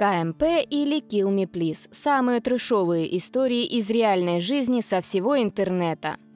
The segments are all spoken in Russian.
КМП или Kill Me Please – самые трешовые истории из реальной жизни со всего интернета –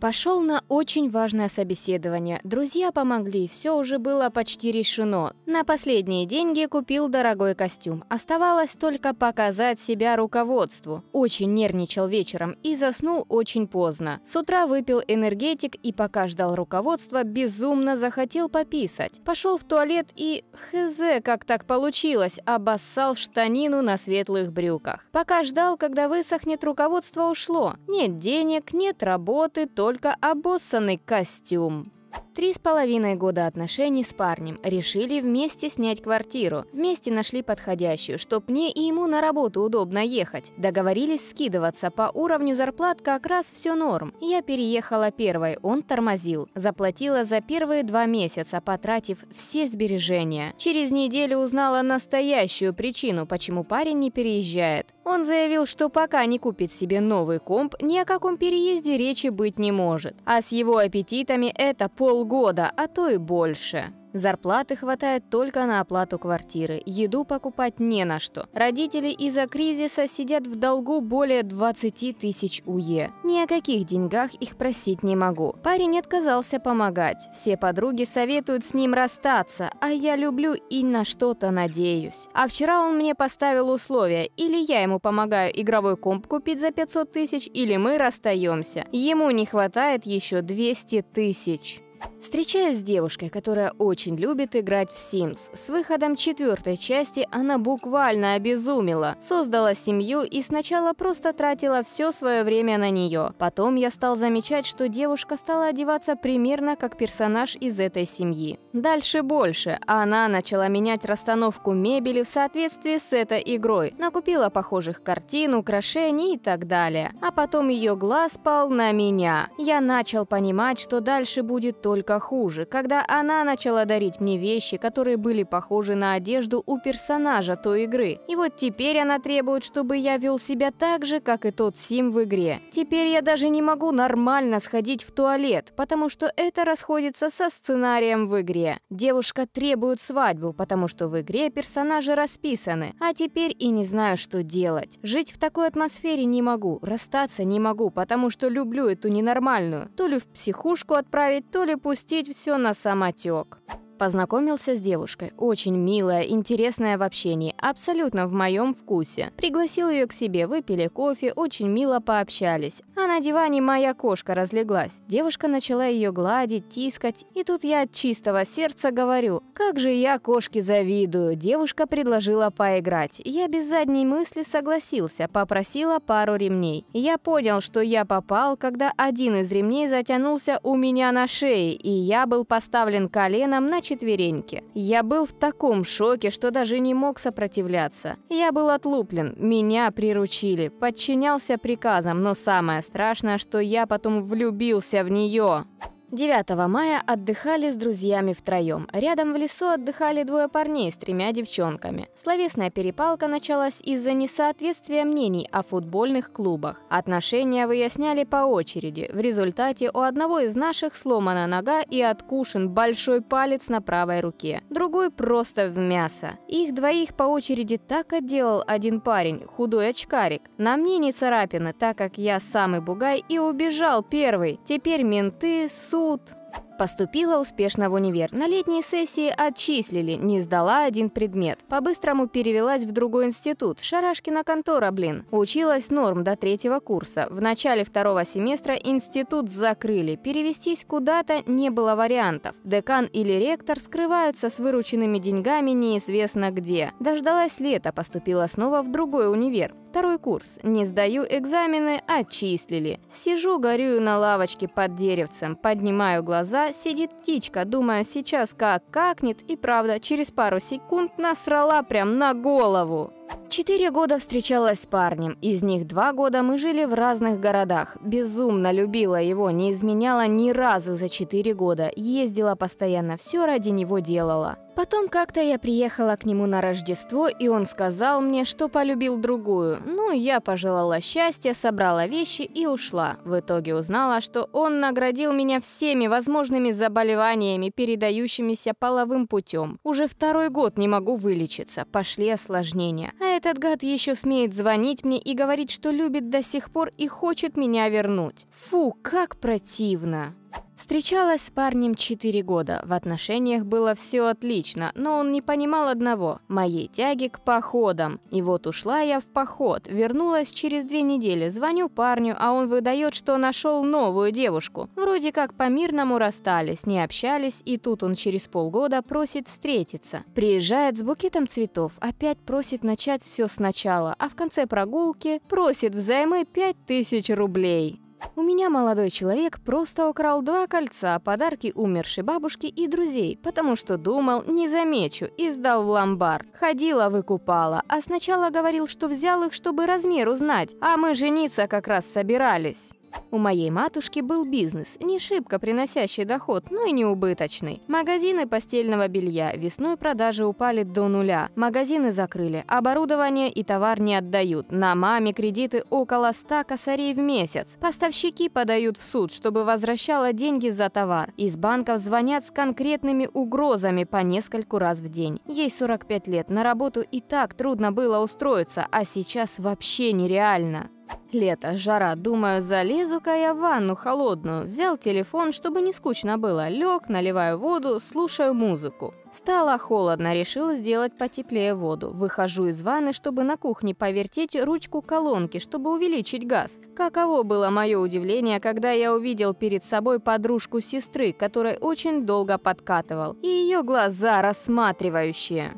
Пошел на очень важное собеседование. Друзья помогли, все уже было почти решено. На последние деньги купил дорогой костюм. Оставалось только показать себя руководству. Очень нервничал вечером и заснул очень поздно. С утра выпил энергетик и пока ждал руководства, безумно захотел пописать. Пошел в туалет и... хз, как так получилось, обоссал штанину на светлых брюках. Пока ждал, когда высохнет, руководство ушло. Нет денег, нет работы, то только обоссанный костюм. Три с половиной года отношений с парнем. Решили вместе снять квартиру. Вместе нашли подходящую, чтоб мне и ему на работу удобно ехать. Договорились скидываться. По уровню зарплат как раз все норм. Я переехала первой, он тормозил. Заплатила за первые два месяца, потратив все сбережения. Через неделю узнала настоящую причину, почему парень не переезжает. Он заявил, что пока не купит себе новый комп, ни о каком переезде речи быть не может. А с его аппетитами это полгода, а то и больше. Зарплаты хватает только на оплату квартиры, еду покупать не на что. Родители из-за кризиса сидят в долгу более 20 тысяч УЕ. Ни о каких деньгах их просить не могу. Парень отказался помогать. Все подруги советуют с ним расстаться, а я люблю и на что-то надеюсь. А вчера он мне поставил условия, или я ему помогаю игровой комп купить за 500 тысяч, или мы расстаемся. Ему не хватает еще 200 тысяч. Встречаюсь с девушкой, которая очень любит играть в Sims. С выходом четвертой части она буквально обезумела. Создала семью и сначала просто тратила все свое время на нее. Потом я стал замечать, что девушка стала одеваться примерно как персонаж из этой семьи. Дальше больше. Она начала менять расстановку мебели в соответствии с этой игрой. Накупила похожих картин, украшений и так далее. А потом ее глаз пал на меня. Я начал понимать, что дальше будет то, только хуже, когда она начала дарить мне вещи, которые были похожи на одежду у персонажа той игры. И вот теперь она требует, чтобы я вел себя так же, как и тот Сим в игре. Теперь я даже не могу нормально сходить в туалет, потому что это расходится со сценарием в игре. Девушка требует свадьбу, потому что в игре персонажи расписаны, а теперь и не знаю, что делать. Жить в такой атмосфере не могу, расстаться не могу, потому что люблю эту ненормальную. То ли в психушку отправить, то ли пустить все на самотек. Познакомился с девушкой, очень милая, интересная в общении, абсолютно в моем вкусе. Пригласил ее к себе, выпили кофе, очень мило пообщались. А на диване моя кошка разлеглась. Девушка начала ее гладить, тискать, и тут я от чистого сердца говорю, как же я кошке завидую. Девушка предложила поиграть. Я без задней мысли согласился, попросила пару ремней. Я понял, что я попал, когда один из ремней затянулся у меня на шее, и я был поставлен коленом на четвереньки. Я был в таком шоке, что даже не мог сопротивляться. Я был отлуплен, меня приручили, подчинялся приказам, но самое страшное, что я потом влюбился в нее. 9 мая отдыхали с друзьями втроем. Рядом в лесу отдыхали двое парней с тремя девчонками. Словесная перепалка началась из-за несоответствия мнений о футбольных клубах. Отношения выясняли по очереди. В результате у одного из наших сломана нога и откушен большой палец на правой руке. Другой просто в мясо. Их двоих по очереди так отделал один парень, худой очкарик. На мне не царапины, так как я самый бугай и убежал первый. Теперь менты, суд tudo. Поступила успешно в универ. На летней сессии отчислили, не сдала один предмет. По-быстрому перевелась в другой институт. Шарашкина контора, блин. Училась норм до третьего курса. В начале второго семестра институт закрыли. Перевестись куда-то не было вариантов. Декан или ректор скрываются с вырученными деньгами неизвестно где. Дождалась лета, поступила снова в другой универ. Второй курс. Не сдаю экзамены, отчислили. Сижу, горюю на лавочке под деревцем, поднимаю глаза глаза, сидит птичка, думая сейчас как какнет, и правда, через пару секунд насрала прям на голову. Четыре года встречалась с парнем, из них два года мы жили в разных городах. Безумно любила его, не изменяла ни разу за четыре года, ездила постоянно, все ради него делала. Потом как-то я приехала к нему на Рождество, и он сказал мне, что полюбил другую. Ну, я пожелала счастья, собрала вещи и ушла. В итоге узнала, что он наградил меня всеми возможными заболеваниями, передающимися половым путем. Уже второй год не могу вылечиться, пошли осложнения. А этот гад еще смеет звонить мне и говорить, что любит до сих пор и хочет меня вернуть. Фу, как противно. Встречалась с парнем 4 года, в отношениях было все отлично, но он не понимал одного – моей тяги к походам. И вот ушла я в поход, вернулась через две недели, звоню парню, а он выдает, что нашел новую девушку. Вроде как по-мирному расстались, не общались, и тут он через полгода просит встретиться. Приезжает с букетом цветов, опять просит начать все сначала, а в конце прогулки просит взаймы 5000 рублей. У меня молодой человек просто украл два кольца, подарки умершей бабушки и друзей, потому что думал, не замечу, и сдал в ломбард. Ходила, выкупала, а сначала говорил, что взял их, чтобы размер узнать, а мы жениться как раз собирались. У моей матушки был бизнес, не шибко приносящий доход, но и не убыточный. Магазины постельного белья весной продажи упали до нуля. Магазины закрыли, оборудование и товар не отдают. На маме кредиты около 100 косарей в месяц. Поставщики подают в суд, чтобы возвращала деньги за товар. Из банков звонят с конкретными угрозами по нескольку раз в день. Ей 45 лет, на работу и так трудно было устроиться, а сейчас вообще нереально. Лето, жара, думаю, залезу-ка я в ванну холодную. Взял телефон, чтобы не скучно было. Лег, наливаю воду, слушаю музыку. Стало холодно, решил сделать потеплее воду. Выхожу из ванны, чтобы на кухне повертеть ручку колонки, чтобы увеличить газ. Каково было мое удивление, когда я увидел перед собой подружку сестры, которой очень долго подкатывал, и ее глаза рассматривающие.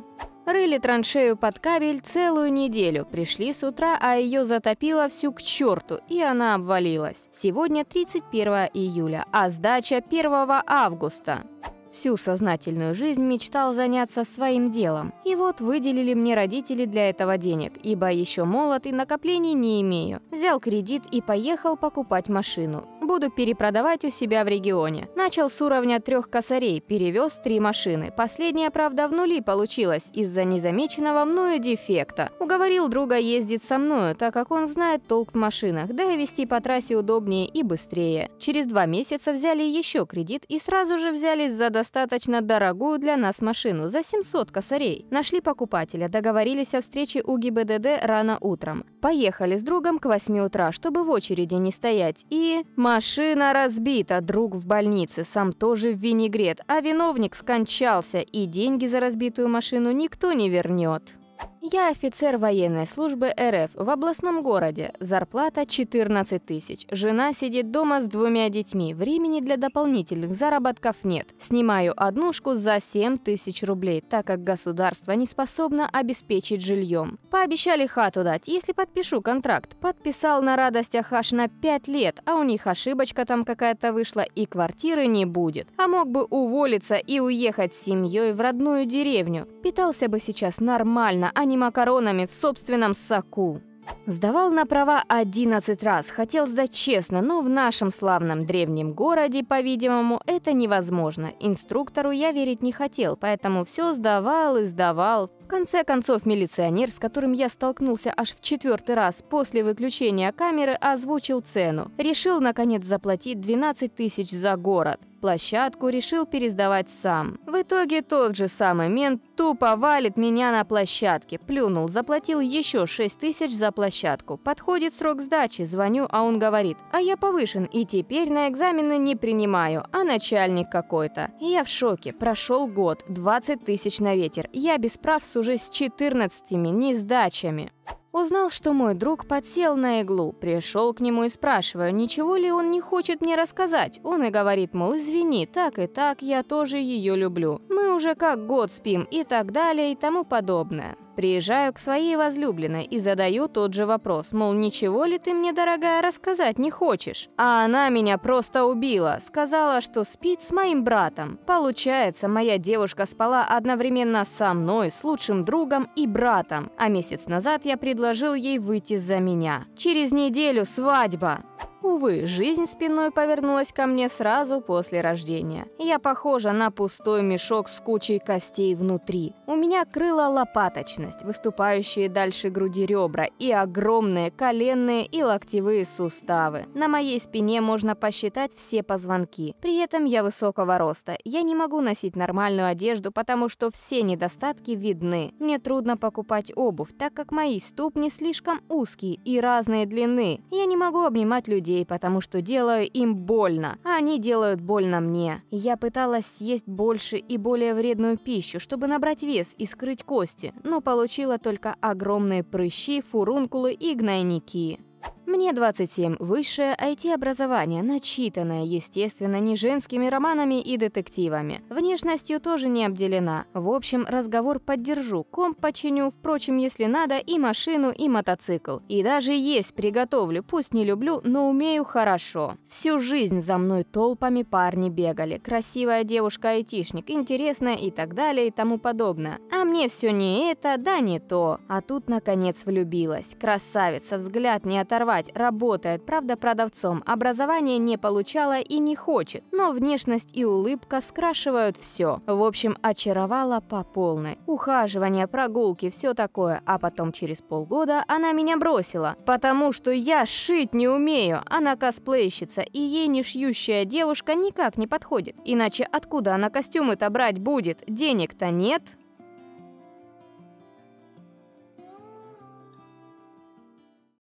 Рыли траншею под кабель целую неделю. Пришли с утра, а ее затопило всю к черту, и она обвалилась. Сегодня 31 июля, а сдача 1 августа. Всю сознательную жизнь мечтал заняться своим делом. И вот выделили мне родители для этого денег, ибо еще молод и накоплений не имею. Взял кредит и поехал покупать машину. Буду перепродавать у себя в регионе. Начал с уровня трех косарей, перевез три машины. Последняя, правда, в нули получилась из-за незамеченного мною дефекта. Уговорил друга ездить со мною, так как он знает толк в машинах, да и вести по трассе удобнее и быстрее. Через два месяца взяли еще кредит и сразу же взялись за достаточно дорогую для нас машину за 700 косарей. Нашли покупателя, договорились о встрече у ГИБДД рано утром. Поехали с другом к 8 утра, чтобы в очереди не стоять. И... Машина разбита, друг в больнице, сам тоже в винегрет, а виновник скончался, и деньги за разбитую машину никто не вернет. Я офицер военной службы РФ в областном городе. Зарплата 14 тысяч. Жена сидит дома с двумя детьми. Времени для дополнительных заработков нет. Снимаю однушку за 7 тысяч рублей, так как государство не способно обеспечить жильем. Пообещали хату дать, если подпишу контракт. Подписал на радостях аж на 5 лет, а у них ошибочка там какая-то вышла и квартиры не будет. А мог бы уволиться и уехать с семьей в родную деревню. Питался бы сейчас нормально, а не не макаронами, в собственном соку. Сдавал на права 11 раз, хотел сдать честно, но в нашем славном древнем городе, по-видимому, это невозможно. Инструктору я верить не хотел, поэтому все сдавал и сдавал конце концов, милиционер, с которым я столкнулся аж в четвертый раз после выключения камеры, озвучил цену. Решил, наконец, заплатить 12 тысяч за город. Площадку решил пересдавать сам. В итоге тот же самый мент тупо валит меня на площадке. Плюнул, заплатил еще 6 тысяч за площадку. Подходит срок сдачи, звоню, а он говорит, а я повышен и теперь на экзамены не принимаю, а начальник какой-то. Я в шоке, прошел год, 20 тысяч на ветер. Я без прав с уже с 14 несдачами. Узнал, что мой друг подсел на иглу, пришел к нему и спрашиваю, ничего ли он не хочет мне рассказать. Он и говорит, мол, извини, так и так, я тоже ее люблю. Мы уже как год спим и так далее и тому подобное. Приезжаю к своей возлюбленной и задаю тот же вопрос, мол, ничего ли ты мне, дорогая, рассказать не хочешь? А она меня просто убила, сказала, что спит с моим братом. Получается, моя девушка спала одновременно со мной, с лучшим другом и братом, а месяц назад я предложил ей выйти за меня. Через неделю свадьба. Увы, жизнь спиной повернулась ко мне сразу после рождения. Я похожа на пустой мешок с кучей костей внутри. У меня крыла лопаточность, выступающие дальше груди ребра и огромные коленные и локтевые суставы. На моей спине можно посчитать все позвонки. При этом я высокого роста. Я не могу носить нормальную одежду, потому что все недостатки видны. Мне трудно покупать обувь, так как мои ступни слишком узкие и разные длины. Я не могу обнимать людей людей, потому что делаю им больно, а они делают больно мне. Я пыталась съесть больше и более вредную пищу, чтобы набрать вес и скрыть кости, но получила только огромные прыщи, фурункулы и гнойники. Мне 27, высшее IT-образование, начитанное, естественно, не женскими романами и детективами. Внешностью тоже не обделена. В общем, разговор поддержу, комп починю, впрочем, если надо, и машину, и мотоцикл. И даже есть приготовлю, пусть не люблю, но умею хорошо. Всю жизнь за мной толпами парни бегали. Красивая девушка-айтишник, интересная и так далее и тому подобное. А мне все не это, да не то. А тут, наконец, влюбилась. Красавица, взгляд не оторвать плевать, работает, правда, продавцом, образование не получала и не хочет, но внешность и улыбка скрашивают все. В общем, очаровала по полной. Ухаживание, прогулки, все такое. А потом через полгода она меня бросила, потому что я шить не умею. А она косплейщица, и ей не шьющая девушка никак не подходит. Иначе откуда она костюмы-то брать будет? Денег-то нет.